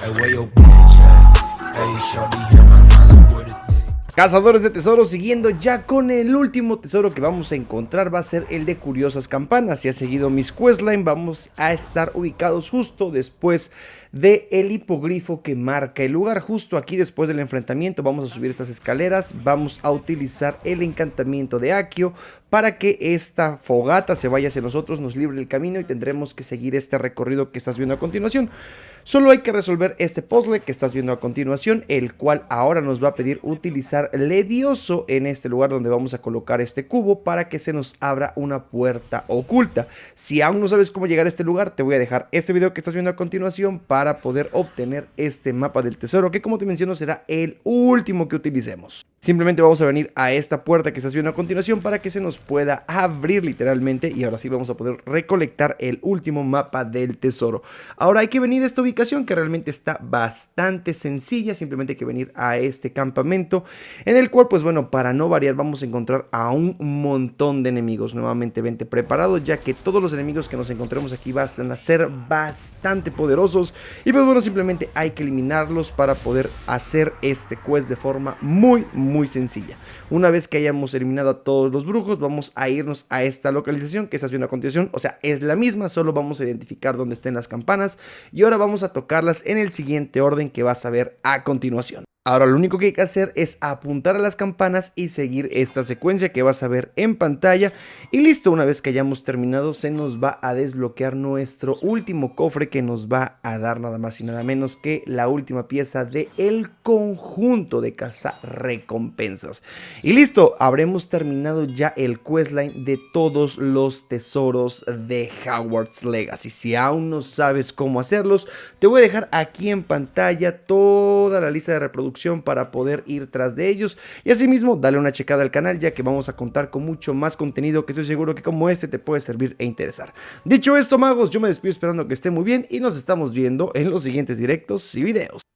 Hey, where your bitch at? Hey, shorty, hit my Cazadores de tesoros, siguiendo ya con el último tesoro que vamos a encontrar, va a ser el de Curiosas Campanas. Si ha seguido mis questline, vamos a estar ubicados justo después del el hipogrifo que marca el lugar. Justo aquí después del enfrentamiento vamos a subir estas escaleras, vamos a utilizar el encantamiento de Akio para que esta fogata se vaya hacia nosotros, nos libre el camino y tendremos que seguir este recorrido que estás viendo a continuación. Solo hay que resolver este puzzle que estás viendo a continuación, el cual ahora nos va a pedir utilizar levioso en este lugar donde vamos a colocar este cubo para que se nos abra una puerta oculta. Si aún no sabes cómo llegar a este lugar, te voy a dejar este video que estás viendo a continuación para poder obtener este mapa del tesoro que como te menciono será el último que utilicemos. Simplemente vamos a venir a esta puerta que estás viendo una continuación para que se nos pueda abrir literalmente y ahora sí vamos a poder recolectar el último mapa del tesoro. Ahora hay que venir a esta ubicación que realmente está bastante sencilla, simplemente hay que venir a este campamento en el cual pues bueno, para no variar vamos a encontrar a un montón de enemigos. Nuevamente vente preparado ya que todos los enemigos que nos encontremos aquí van a ser bastante poderosos y pues bueno, simplemente hay que eliminarlos para poder hacer este quest de forma muy, muy muy sencilla. Una vez que hayamos eliminado a todos los brujos, vamos a irnos a esta localización que es viendo a continuación. O sea, es la misma, solo vamos a identificar dónde estén las campanas. Y ahora vamos a tocarlas en el siguiente orden que vas a ver a continuación. Ahora lo único que hay que hacer es apuntar a las campanas y seguir esta secuencia que vas a ver en pantalla. Y listo, una vez que hayamos terminado se nos va a desbloquear nuestro último cofre que nos va a dar nada más y nada menos que la última pieza de el conjunto de caza recompensas. Y listo, habremos terminado ya el questline de todos los tesoros de Howard's Legacy. Si aún no sabes cómo hacerlos, te voy a dejar aquí en pantalla toda la lista de reproducción para poder ir tras de ellos. Y asimismo, dale una checada al canal ya que vamos a contar con mucho más contenido que estoy seguro que como este te puede servir e interesar. Dicho esto, magos, yo me despido esperando que esté muy bien y nos estamos viendo en los siguientes directos y videos.